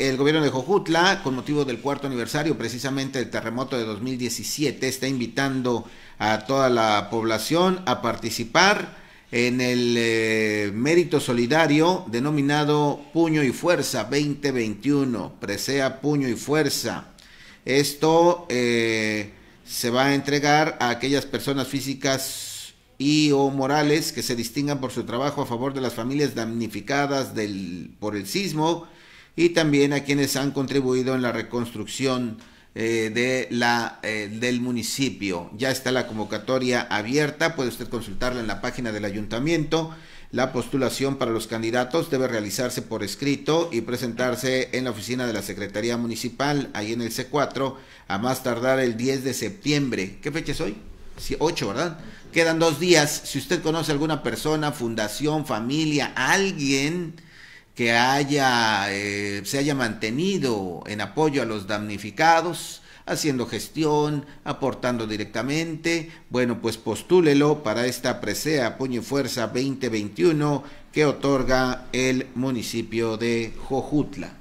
El gobierno de Jojutla, con motivo del cuarto aniversario precisamente del terremoto de 2017, está invitando a toda la población a participar en el eh, mérito solidario denominado Puño y Fuerza 2021, Presea Puño y Fuerza. Esto eh, se va a entregar a aquellas personas físicas y o morales que se distingan por su trabajo a favor de las familias damnificadas del, por el sismo y también a quienes han contribuido en la reconstrucción eh, de la, eh, del municipio. Ya está la convocatoria abierta, puede usted consultarla en la página del ayuntamiento. La postulación para los candidatos debe realizarse por escrito y presentarse en la oficina de la Secretaría Municipal, ahí en el C4, a más tardar el 10 de septiembre. ¿Qué fecha es hoy? 8, ¿verdad? Quedan dos días. Si usted conoce a alguna persona, fundación, familia, alguien que haya, eh, se haya mantenido en apoyo a los damnificados, haciendo gestión, aportando directamente. Bueno, pues postúlelo para esta presea Puño y Fuerza 2021 que otorga el municipio de Jojutla.